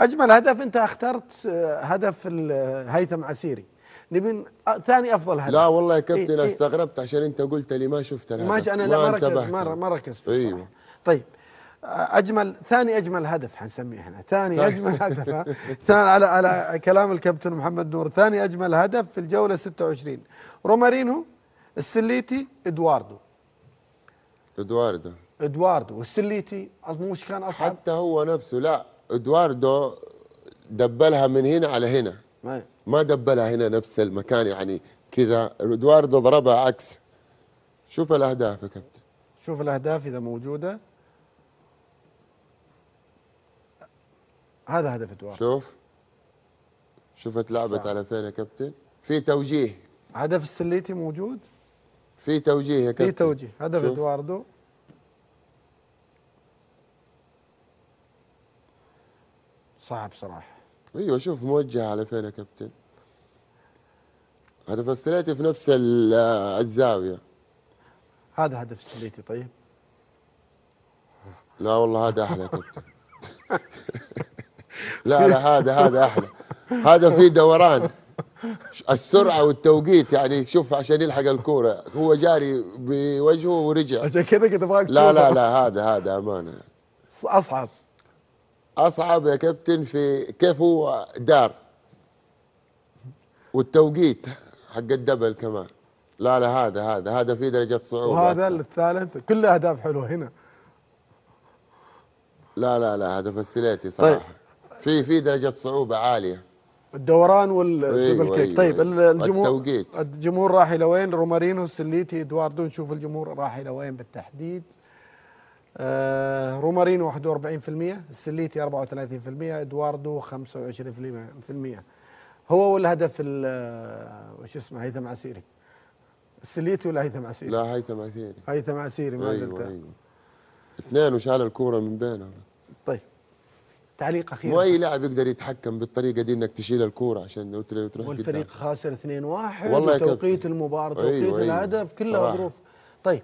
اجمل هدف انت اخترت آه، هدف هيثم عسيري نبي آه، ثاني افضل هدف لا والله يا كابتن إيه انا إيه. استغربت عشان انت قلت لي ما شفت الهدف ماشي انا لا ما ركزت ما ركزت ايوه طيب آه، اجمل ثاني اجمل هدف حنسميه احنا ثاني طيب. اجمل هدف ثاني على على كلام الكابتن محمد نور ثاني اجمل هدف في الجوله 26 رومارينو السليتي ادواردو ادواردو ادواردو والسليتي مش كان اصعب حتى هو نفسه لا ادواردو دبلها من هنا على هنا ما, دبلها هنا نفس المكان يعني كذا ادواردو ضربها عكس شوف الاهداف يا كابتن شوف الاهداف اذا موجوده هذا هدف ادواردو شوف شوف لعبت على فين يا كابتن في توجيه هدف السليتي موجود في توجيه يا كابتن في توجيه هدف ادواردو صعب صراحه ايوه شوف موجهه على فين يا كابتن هدف السليتي في نفس الزاويه هذا هدف السليتي طيب لا والله هذا احلى يا كابتن لا لا هذا هذا احلى هذا في دوران السرعه والتوقيت يعني شوف عشان يلحق الكوره هو جاري بوجهه ورجع عشان كذا كنت ابغاك لا لا لا هذا هذا امانه اصعب اصعب يا كابتن في كيف هو دار والتوقيت حق الدبل كمان لا لا هذا هذا هذا في درجه صعوبه وهذا الثالث كل اهداف حلوه هنا لا لا لا هذا فسليتي صراحه طيب. في في درجه صعوبه عاليه الدوران والدبل أيوة، كيك أيوة طيب أيوة الجمهور التوقيت. الجمهور راح الى وين رومارينو سليتي ادواردو نشوف الجمهور راح الى وين بالتحديد آه، رومارينو 41% السليتي 34% ادواردو 25% هو ولا هدف آه، وش اسمه هيثم عسيري السليتي ولا هيثم عسيري؟ لا هيثم عسيري هيثم عسيري ما أيوة، زلت أيوة. أيوة. اثنين وشال الكوره من بينهم طيب تعليق اخير واي لاعب يقدر يتحكم بالطريقه دي انك تشيل الكوره عشان تروح والفريق خاسر 2-1 والله المباراه توقيت أيوة, أيوة. الهدف كلها ظروف طيب